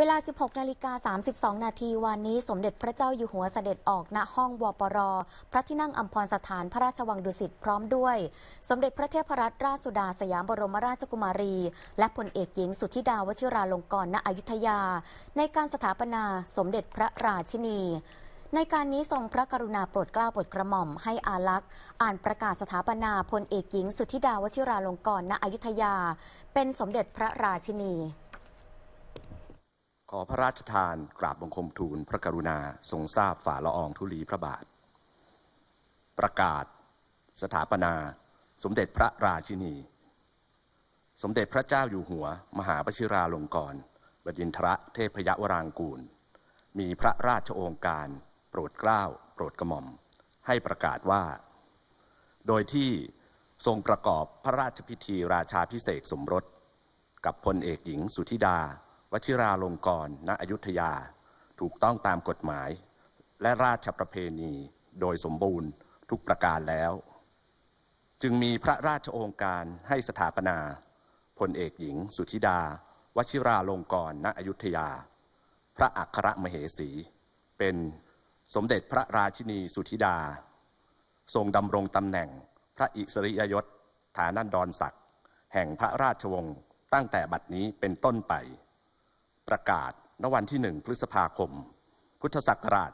เวลา 16 นาฬิกา 32 นาที วันนี้ สมเด็จพระเจ้าอยู่หัวเสด็จออกณห้องวปรพระที่นั่งอัมพรสถานพระราชวังดุสิตพร้อมด้วย สมเด็จพระเทพรัตนราชสุดาสยามบรมราชกุมารี และพลเอกหญิงสุธิดาวชิราลงกรณ์ณอยุธยา ในการสถาปนาสมเด็จพระราชินี ในการนี้ทรงพระกรุณาโปรดเกล้าโปรดกระหม่อม ให้อาลักษ์อ่านประกาศสถาปนาพลเอกหญิงสุธิดาวชิราลงกรณ์ณอยุธยา เป็นสมเด็จพระราชินีขอพระราชทานกราบบังคมทูลพระกรุณาทรงทราบฝ่าละอองธุลีพระบาท ประกาศ สถาปนาสมเด็จพระราชินี สมเด็จพระเจ้าอยู่หัวมหาปชิราลงกรณบดินทระเทพยวรางกูล มีพระราชโองการ โปรดเกล้าโปรดกระหม่อมให้ประกาศว่า โดยที่ทรงประกอบพระราชพิธีราชาพิเศษสมรสกับพลเอกหญิงสุธิดาชิราลงกรณ์ณอยุธยา ถูกต้องตามกฎหมาย และราชประเพณีโดยสมบูรณ์ทุกประการแล้ว จึงมีพระราชโองการให้สถาปนาพลเอกหญิงสุธิดาวชิราลงกรณ์ณอยุธยา พระอัครมเหสี เป็นสมเด็จพระราชินีสุธิดา ทรงดำรงตำแหน่งพระอิสริยยศฐานันดรศักดิ์แห่งพระราชวงศ์ตั้งแต่บัดนี้เป็นต้นไปประกาศณวันที่ 1 พฤษภาคม พุทธศักราช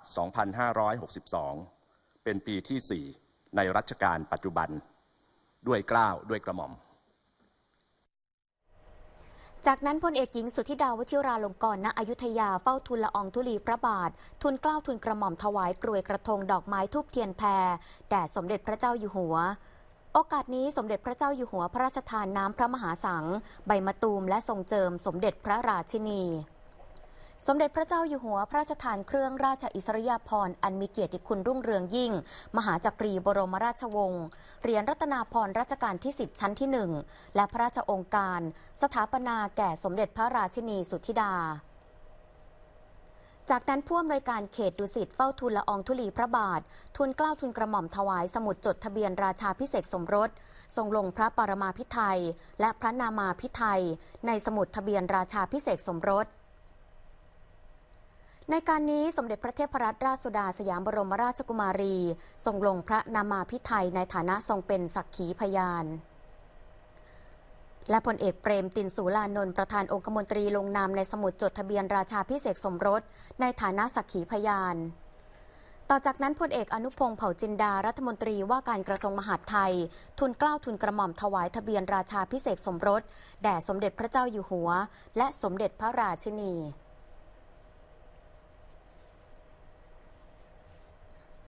2562 เป็นปีที่ 4 ในรัชกาลปัจจุบัน ด้วยกล้าวด้วยกระหม่อม จากนั้นพลเอกหญิงสุธิดาวชิราลงกรณ์ณอยุธยาเฝ้าทุนละองธุลีพระบาททุนกล้าวทุนกระหม่อมถวายกรวยกระทงดอกไม้ทูบเทียนแพรแด่สมเด็จพระเจ้าอยู่หัวโอกาสนี้สมเด็จพระเจ้าอยู่หัวพระราชทานน้ำพระมหาสัง ใบมะตูมและทรงเจิมสมเด็จพระราชินี สมเด็จพระเจ้าอยู่หัวพระราชทานเครื่องราชอิสริยาภรณ์อันมีเกียรติคุณรุ่งเรืองยิ่ง มหาจักรีบรมราชวงศ์เหรียญรัตนาภรณ์รัชกาลที่10ชั้นที่1และพระราชองค์การสถาปนาแก่สมเด็จพระราชินีสุธิดาจากนั้นพ่วงโดยการเขตดุสิตเฝ้าทูลละอองธุลีพระบาททูลเกล้าทูลกระหม่อมถวาย สมุดจดทะเบียนราชาพิเศษสมรส ทรงลงพระปรมาพิไทยและพระนามาพิไทยในสมุดทะเบียนราชาพิเศษสมรส ในการนี้สมเด็จพระเทพรัตนราชสุดาสยามบรมราชกุมารี ทรงลงพระนามาพิไทยในฐานะทรงเป็นสักขีพยานและผลเอกเปรมตินสุลานนท์ประธานองคมนตรีลงนามในสมุดจดทะเบียนราชาพิเศษสมรสในฐานะสักขีพยาน ต่อจากนั้นพลเอกอนุพงศ์เผ่าจินดารัฐมนตรีว่าการกระทรวงมหาดไทยทุนกล้าวทุนกระหม่อมถวายทะเบียนราชาพิเศษสมรสแด่สมเด็จพระเจ้าอยู่หัว และสมเด็จพระราชินี